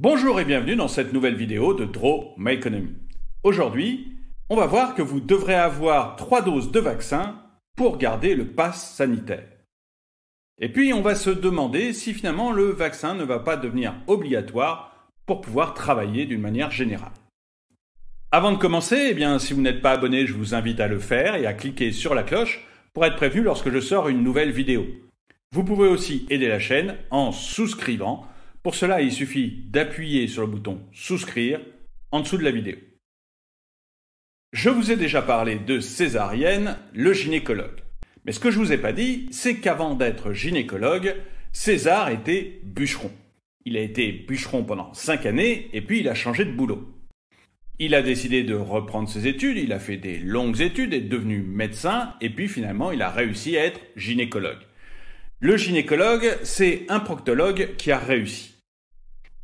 Bonjour et bienvenue dans cette nouvelle vidéo de Draw My Economy. Aujourd'hui, on va voir que vous devrez avoir trois doses de vaccin pour garder le pass sanitaire. Et puis, on va se demander si finalement le vaccin ne va pas devenir obligatoire pour pouvoir travailler d'une manière générale. Avant de commencer, eh bien, si vous n'êtes pas abonné, je vous invite à le faire et à cliquer sur la cloche pour être prévenu lorsque je sors une nouvelle vidéo. Vous pouvez aussi aider la chaîne en souscrivant pour cela, il suffit d'appuyer sur le bouton Souscrire en dessous de la vidéo. Je vous ai déjà parlé de césarienne, le gynécologue. Mais ce que je vous ai pas dit, c'est qu'avant d'être gynécologue, César était bûcheron. Il a été bûcheron pendant 5 années et puis il a changé de boulot. Il a décidé de reprendre ses études, il a fait des longues études, est devenu médecin et puis finalement il a réussi à être gynécologue. Le gynécologue, c'est un proctologue qui a réussi.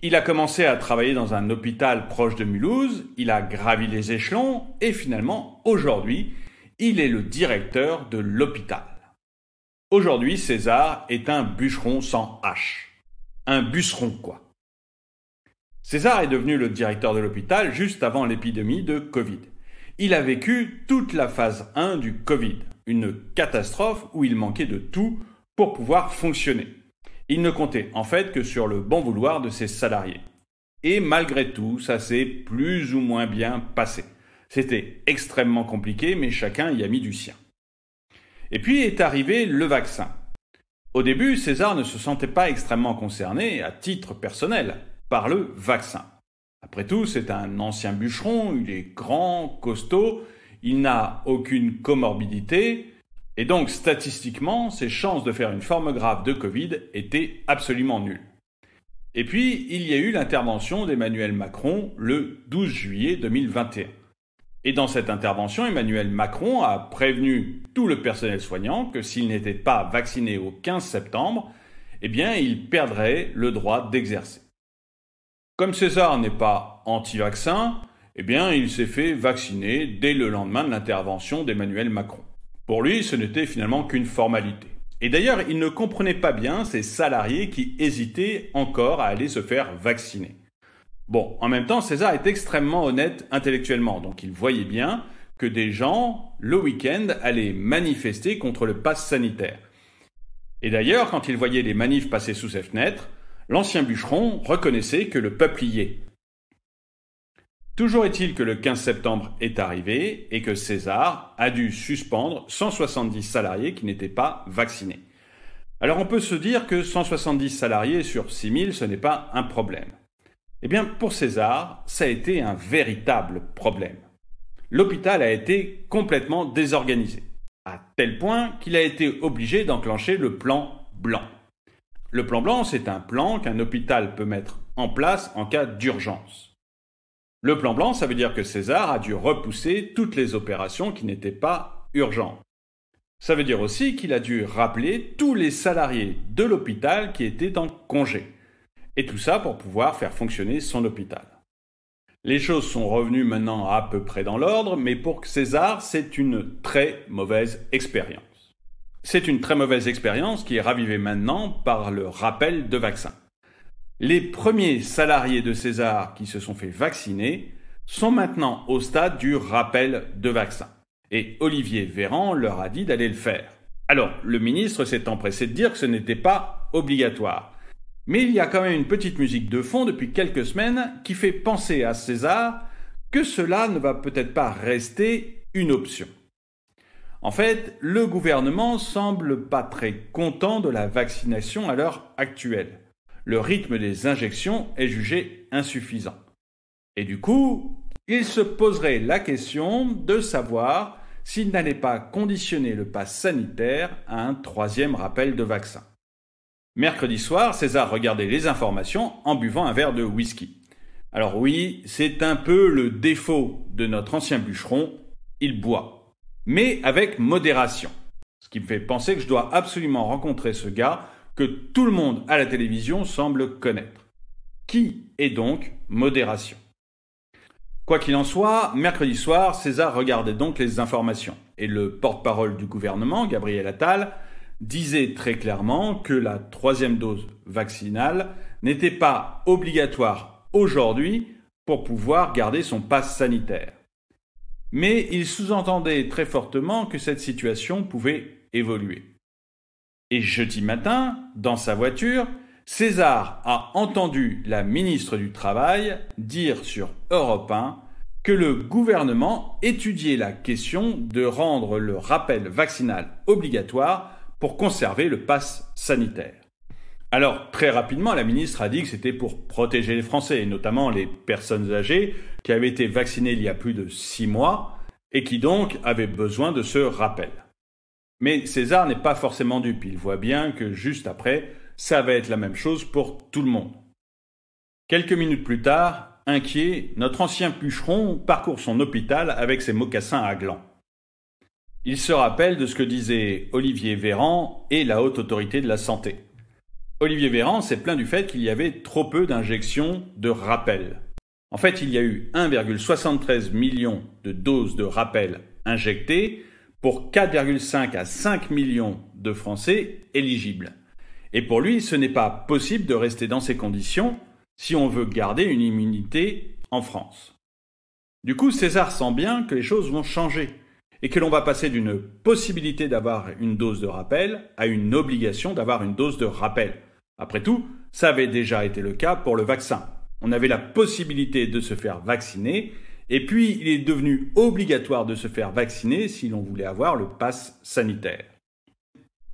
Il a commencé à travailler dans un hôpital proche de Mulhouse, il a gravi les échelons et finalement, aujourd'hui, il est le directeur de l'hôpital. Aujourd'hui, César est un bûcheron sans hache. Un bûcheron, quoi. César est devenu le directeur de l'hôpital juste avant l'épidémie de Covid. Il a vécu toute la phase 1 du Covid, une catastrophe où il manquait de tout pour pouvoir fonctionner. Il ne comptait en fait que sur le bon vouloir de ses salariés. Et malgré tout, ça s'est plus ou moins bien passé. C'était extrêmement compliqué, mais chacun y a mis du sien. Et puis est arrivé le vaccin. Au début, César ne se sentait pas extrêmement concerné, à titre personnel, par le vaccin. Après tout, c'est un ancien bûcheron, il est grand, costaud, il n'a aucune comorbidité, et donc, statistiquement, ses chances de faire une forme grave de Covid étaient absolument nulles. Et puis, il y a eu l'intervention d'Emmanuel Macron le 12 juillet 2021. Et dans cette intervention, Emmanuel Macron a prévenu tout le personnel soignant que s'il n'était pas vacciné au 15 septembre, eh bien, il perdrait le droit d'exercer. Comme César n'est pas anti-vaccin, eh bien, il s'est fait vacciner dès le lendemain de l'intervention d'Emmanuel Macron. Pour lui, ce n'était finalement qu'une formalité. Et d'ailleurs, il ne comprenait pas bien ces salariés qui hésitaient encore à aller se faire vacciner. Bon, en même temps, César est extrêmement honnête intellectuellement, donc il voyait bien que des gens, le week-end, allaient manifester contre le pass sanitaire. Et d'ailleurs, quand il voyait les manifs passer sous ses fenêtres, l'ancien bûcheron reconnaissait que le peuplier, Toujours est-il que le 15 septembre est arrivé et que César a dû suspendre 170 salariés qui n'étaient pas vaccinés. Alors on peut se dire que 170 salariés sur 6000, ce n'est pas un problème. Eh bien pour César, ça a été un véritable problème. L'hôpital a été complètement désorganisé, à tel point qu'il a été obligé d'enclencher le plan blanc. Le plan blanc, c'est un plan qu'un hôpital peut mettre en place en cas d'urgence. Le plan blanc, ça veut dire que César a dû repousser toutes les opérations qui n'étaient pas urgentes. Ça veut dire aussi qu'il a dû rappeler tous les salariés de l'hôpital qui étaient en congé. Et tout ça pour pouvoir faire fonctionner son hôpital. Les choses sont revenues maintenant à peu près dans l'ordre, mais pour César, c'est une très mauvaise expérience. C'est une très mauvaise expérience qui est ravivée maintenant par le rappel de vaccins. Les premiers salariés de César qui se sont fait vacciner sont maintenant au stade du rappel de vaccin. Et Olivier Véran leur a dit d'aller le faire. Alors, le ministre s'est empressé de dire que ce n'était pas obligatoire. Mais il y a quand même une petite musique de fond depuis quelques semaines qui fait penser à César que cela ne va peut-être pas rester une option. En fait, le gouvernement semble pas très content de la vaccination à l'heure actuelle le rythme des injections est jugé insuffisant. Et du coup, il se poserait la question de savoir s'il n'allait pas conditionner le pass sanitaire à un troisième rappel de vaccin. Mercredi soir, César regardait les informations en buvant un verre de whisky. Alors oui, c'est un peu le défaut de notre ancien bûcheron, il boit. Mais avec modération. Ce qui me fait penser que je dois absolument rencontrer ce gars que tout le monde à la télévision semble connaître. Qui est donc modération Quoi qu'il en soit, mercredi soir, César regardait donc les informations. Et le porte-parole du gouvernement, Gabriel Attal, disait très clairement que la troisième dose vaccinale n'était pas obligatoire aujourd'hui pour pouvoir garder son passe sanitaire. Mais il sous-entendait très fortement que cette situation pouvait évoluer. Et jeudi matin, dans sa voiture, César a entendu la ministre du Travail dire sur Europe 1 que le gouvernement étudiait la question de rendre le rappel vaccinal obligatoire pour conserver le pass sanitaire. Alors, très rapidement, la ministre a dit que c'était pour protéger les Français, et notamment les personnes âgées qui avaient été vaccinées il y a plus de six mois et qui donc avaient besoin de ce rappel. Mais César n'est pas forcément dupe, il voit bien que juste après, ça va être la même chose pour tout le monde. Quelques minutes plus tard, inquiet, notre ancien pucheron parcourt son hôpital avec ses mocassins à glands. Il se rappelle de ce que disaient Olivier Véran et la haute autorité de la santé. Olivier Véran s'est plaint du fait qu'il y avait trop peu d'injections de rappel. En fait, il y a eu 1,73 million de doses de rappel injectées, pour 4,5 à 5 millions de Français éligibles. Et pour lui, ce n'est pas possible de rester dans ces conditions si on veut garder une immunité en France. Du coup, César sent bien que les choses vont changer et que l'on va passer d'une possibilité d'avoir une dose de rappel à une obligation d'avoir une dose de rappel. Après tout, ça avait déjà été le cas pour le vaccin. On avait la possibilité de se faire vacciner et puis, il est devenu obligatoire de se faire vacciner si l'on voulait avoir le pass sanitaire.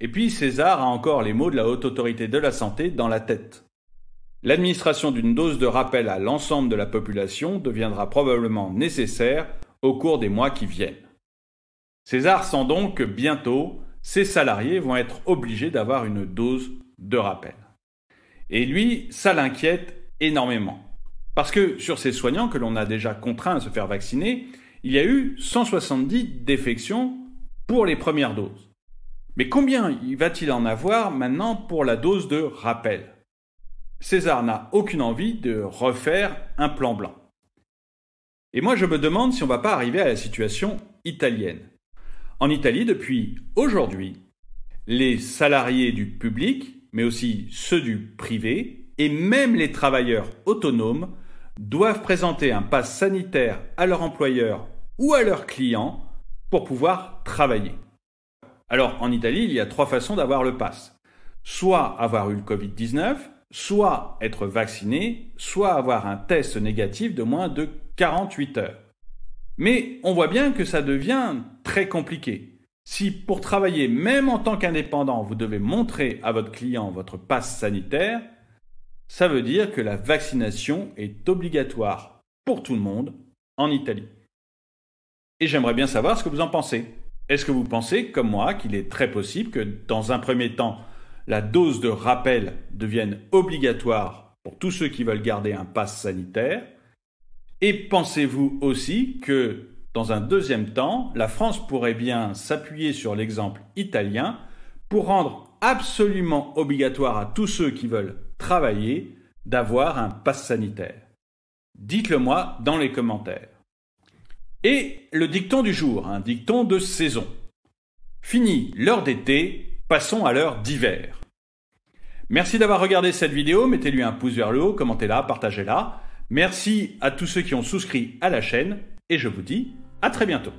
Et puis, César a encore les mots de la haute autorité de la santé dans la tête. L'administration d'une dose de rappel à l'ensemble de la population deviendra probablement nécessaire au cours des mois qui viennent. César sent donc que bientôt, ses salariés vont être obligés d'avoir une dose de rappel. Et lui, ça l'inquiète énormément. Parce que sur ces soignants que l'on a déjà contraints à se faire vacciner, il y a eu 170 défections pour les premières doses. Mais combien va-t-il en avoir maintenant pour la dose de rappel César n'a aucune envie de refaire un plan blanc. Et moi je me demande si on ne va pas arriver à la situation italienne. En Italie, depuis aujourd'hui, les salariés du public, mais aussi ceux du privé, et même les travailleurs autonomes doivent présenter un pass sanitaire à leur employeur ou à leur client pour pouvoir travailler. Alors en Italie, il y a trois façons d'avoir le pass. Soit avoir eu le Covid-19, soit être vacciné, soit avoir un test négatif de moins de 48 heures. Mais on voit bien que ça devient très compliqué. Si pour travailler même en tant qu'indépendant, vous devez montrer à votre client votre passe sanitaire, ça veut dire que la vaccination est obligatoire pour tout le monde en Italie. Et j'aimerais bien savoir ce que vous en pensez. Est-ce que vous pensez, comme moi, qu'il est très possible que dans un premier temps, la dose de rappel devienne obligatoire pour tous ceux qui veulent garder un pass sanitaire Et pensez-vous aussi que, dans un deuxième temps, la France pourrait bien s'appuyer sur l'exemple italien pour rendre absolument obligatoire à tous ceux qui veulent travailler d'avoir un pass sanitaire Dites-le moi dans les commentaires. Et le dicton du jour, un dicton de saison. Fini l'heure d'été, passons à l'heure d'hiver. Merci d'avoir regardé cette vidéo, mettez-lui un pouce vers le haut, commentez-la, partagez-la. Merci à tous ceux qui ont souscrit à la chaîne et je vous dis à très bientôt.